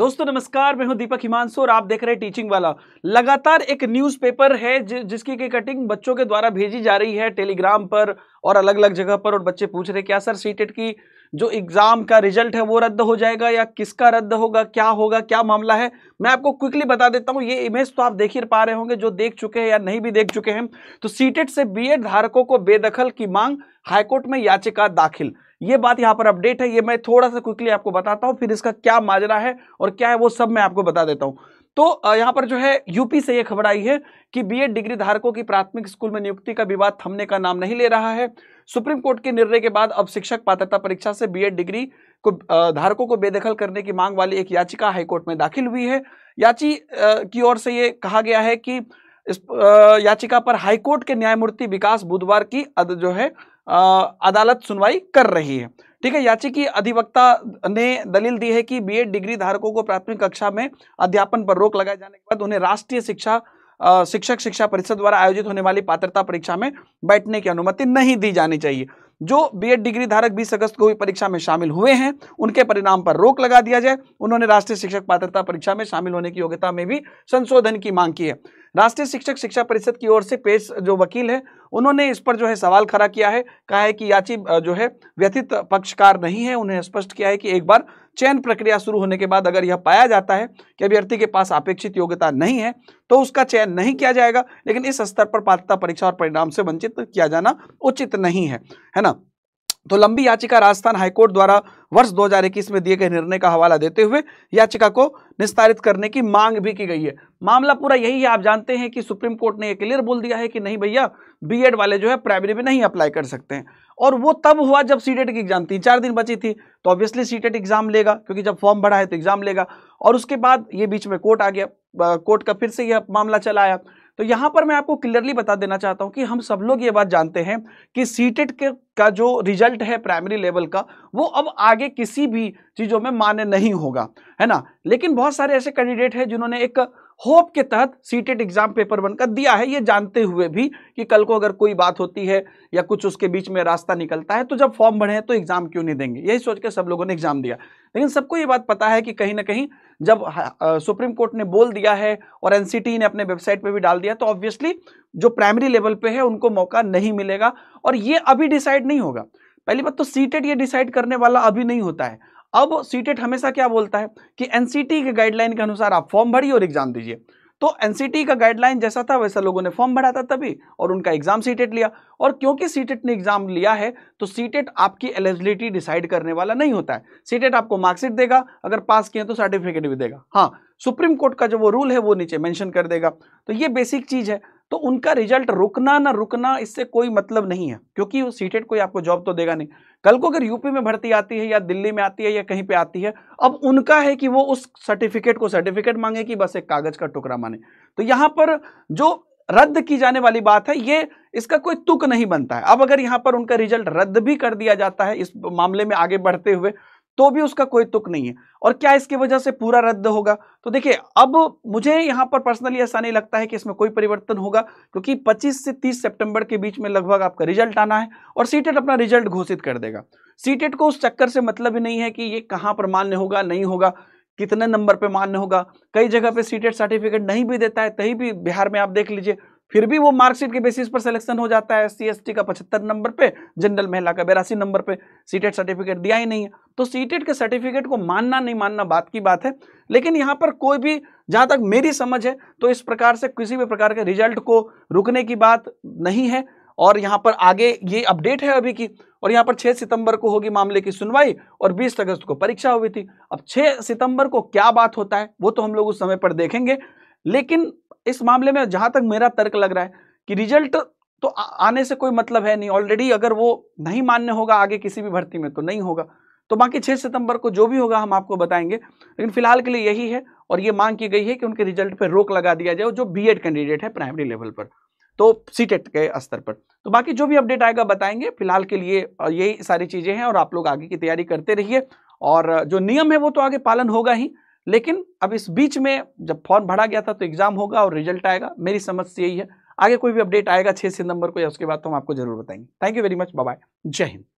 दोस्तों नमस्कार मैं हूं दीपक हिमांशु और आप देख रहे हैं टीचिंग वाला लगातार एक न्यूज़पेपर है जि जिसकी की कटिंग बच्चों के द्वारा भेजी जा रही है टेलीग्राम पर और अलग अलग जगह पर और बच्चे पूछ रहे क्या सर सीटेट की जो एग्ज़ाम का रिजल्ट है वो रद्द हो जाएगा या किसका रद्द होगा क्या होगा क्या मामला है मैं आपको क्विकली बता देता हूँ ये इमेज तो आप देख ही पा रहे होंगे जो देख चुके हैं या नहीं भी देख चुके हैं तो सीटेट से बी धारकों को बेदखल की मांग हाईकोर्ट में याचिका दाखिल ये बात यहाँ पर अपडेट है ये मैं थोड़ा सा क्विकली आपको बताता हूँ फिर इसका क्या माजरा है और क्या है वो सब मैं आपको बता देता हूँ तो यहाँ पर जो है यूपी से ये खबर आई है कि बीएड डिग्री धारकों की प्राथमिक स्कूल में नियुक्ति का विवाद थमने का नाम नहीं ले रहा है सुप्रीम कोर्ट के निर्णय के बाद अब शिक्षक पात्रता परीक्षा से बीएड डिग्री को धारकों को बेदखल करने की मांग वाली एक याचिका हाईकोर्ट में दाखिल हुई है याची की ओर से ये कहा गया है कि इस याचिका पर हाईकोर्ट के न्यायमूर्ति विकास बुधवार की जो है अदालत सुनवाई कर रही है ठीक है याचिकी अधिवक्ता ने दलील दी है कि बीएड डिग्री धारकों को प्राथमिक कक्षा में अध्यापन पर रोक लगाए जाने के बाद उन्हें राष्ट्रीय शिक्षा शिक्षक शिक्षा परिषद द्वारा आयोजित होने वाली पात्रता परीक्षा में बैठने की अनुमति नहीं दी जानी चाहिए जो बीएड डिग्री धारक 20 अगस्त को हुई परीक्षा में शामिल हुए हैं उनके परिणाम पर रोक लगा दिया जाए उन्होंने राष्ट्रीय शिक्षक पात्रता परीक्षा में शामिल होने की योग्यता में भी संशोधन की मांग की है राष्ट्रीय शिक्षक शिक्षा परिषद की ओर से पेश जो वकील है उन्होंने इस पर जो है सवाल खड़ा किया है कहा है कि याची जो है व्यथित पक्षकार नहीं है उन्हें स्पष्ट किया है कि एक बार चयन प्रक्रिया शुरू होने के बाद अगर यह पाया जाता है कि अभ्यर्थी के पास अपेक्षित योग्यता नहीं है तो उसका चयन नहीं किया जाएगा लेकिन इस स्तर पर पात्रता परीक्षा और परिणाम से वंचित किया जाना उचित नहीं है है ना तो लंबी याचिका राजस्थान हाईकोर्ट द्वारा वर्ष दो में दिए गए निर्णय का हवाला देते हुए याचिका को निस्तारित करने की मांग भी की गई है मामला पूरा यही है आप जानते हैं कि सुप्रीम कोर्ट ने यह क्लियर बोल दिया है कि नहीं भैया बीएड वाले जो है प्राइमरी में नहीं अप्लाई कर सकते हैं और वो तब हुआ जब सी की एग्जाम तीन चार दिन बची थी तो ऑब्वियसली सी एग्जाम लेगा क्योंकि जब फॉर्म भरा है तो एग्जाम लेगा और उसके बाद ये बीच में कोर्ट आ गया कोर्ट का फिर से यह मामला चला आया तो यहाँ पर मैं आपको क्लियरली बता देना चाहता हूँ कि हम सब लोग ये बात जानते हैं कि सीटेट के का जो रिजल्ट है प्राइमरी लेवल का वो अब आगे किसी भी चीज़ों में मान्य नहीं होगा है ना लेकिन बहुत सारे ऐसे कैंडिडेट हैं जिन्होंने एक होप के तहत सीटेट एग्जाम पेपर वन का दिया है ये जानते हुए भी कि कल को अगर कोई बात होती है या कुछ उसके बीच में रास्ता निकलता है तो जब फॉर्म भरे हैं तो एग्जाम क्यों नहीं देंगे यही सोच के सब लोगों ने एग्जाम दिया लेकिन सबको ये बात पता है कि कहीं ना कहीं जब सुप्रीम कोर्ट ने बोल दिया है और एन ने अपने वेबसाइट पर भी डाल दिया तो ऑब्वियसली जो प्राइमरी लेवल पर है उनको मौका नहीं मिलेगा और ये अभी डिसाइड नहीं होगा पहली बात तो सीटेट ये डिसाइड करने वाला अभी नहीं होता है अब सीटेट e हमेशा क्या बोलता है कि एनसीटी e के गाइडलाइन के अनुसार आप फॉर्म भरिए और एग्जाम दीजिए तो एनसीटी e का गाइडलाइन जैसा था वैसा लोगों ने फॉर्म भरा था तभी और उनका एग्जाम सीटेट लिया और क्योंकि सीटेट ने एग्जाम लिया है तो सीटेट आपकी एलिजिबिलिटी डिसाइड करने वाला नहीं होता है सीटेट आपको मार्कशीट देगा अगर पास किए तो सर्टिफिकेट भी देगा हाँ सुप्रीम कोर्ट का जो वो रूल है वो नीचे मेंशन कर देगा तो ये बेसिक चीज़ है तो उनका रिजल्ट रुकना ना रुकना इससे कोई मतलब नहीं है क्योंकि वो सीटेड कोई आपको जॉब तो देगा नहीं कल को अगर यूपी में भर्ती आती है या दिल्ली में आती है या कहीं पे आती है अब उनका है कि वो उस सर्टिफिकेट को सर्टिफिकेट मांगे कि बस एक कागज का टुकड़ा माने तो यहां पर जो रद्द की जाने वाली बात है ये इसका कोई तुक नहीं बनता है अब अगर यहां पर उनका रिजल्ट रद्द भी कर दिया जाता है इस मामले में आगे बढ़ते हुए तो भी उसका कोई तुक नहीं है और क्या इसकी वजह से पूरा रद्द होगा तो देखिए अब मुझे यहाँ पर पर्सनली ऐसा नहीं लगता है कि इसमें कोई परिवर्तन होगा क्योंकि 25 से 30 सितंबर के बीच में लगभग आपका रिजल्ट आना है और सीटेट e अपना रिजल्ट घोषित कर देगा सीटेट e को उस चक्कर से मतलब ही नहीं है कि ये कहाँ पर मान्य होगा नहीं होगा कितने नंबर पर मान्य होगा कई जगह पर सीटेट सर्टिफिकेट नहीं भी देता है तभी भी बिहार में आप देख लीजिए फिर भी वो मार्कशीट के बेसिस पर सिलेक्शन हो जाता है सी एस टी का पचहत्तर नंबर पे जनरल महिला का बेरासी नंबर पे सीटेट सर्टिफिकेट e दिया ही नहीं है तो सीटेट e के सर्टिफिकेट को मानना नहीं मानना बात की बात है लेकिन यहाँ पर कोई भी जहाँ तक मेरी समझ है तो इस प्रकार से किसी भी प्रकार के रिजल्ट को रुकने की बात नहीं है और यहाँ पर आगे ये अपडेट है अभी की और यहाँ पर 6 सितंबर को होगी मामले की सुनवाई और 20 अगस्त को परीक्षा हुई थी अब 6 सितंबर को क्या बात होता है वो तो हम लोग उस समय पर देखेंगे लेकिन इस मामले में जहां तक मेरा तर्क लग रहा है कि रिजल्ट तो आने से कोई मतलब है नहीं ऑलरेडी अगर वो नहीं मान्य होगा आगे किसी भी भर्ती में तो नहीं होगा तो बाकी छह सितंबर को जो भी होगा हम आपको बताएंगे लेकिन फिलहाल के लिए यही है और ये मांग की गई है कि उनके रिजल्ट पर रोक लगा दिया जाए जो बी कैंडिडेट है प्राइमरी लेवल पर तो सीटेट e के स्तर पर तो बाकी जो भी अपडेट आएगा बताएंगे फिलहाल के लिए यही सारी चीज़ें हैं और आप लोग आगे की तैयारी करते रहिए और जो नियम है वो तो आगे पालन होगा ही लेकिन अब इस बीच में जब फॉर्म भरा गया था तो एग्ज़ाम होगा और रिजल्ट आएगा मेरी समझ से यही है आगे कोई भी अपडेट आएगा छः सितंबर को या उसके बाद तो हम आपको जरूर बताएंगे thank you very much bye जय हिंद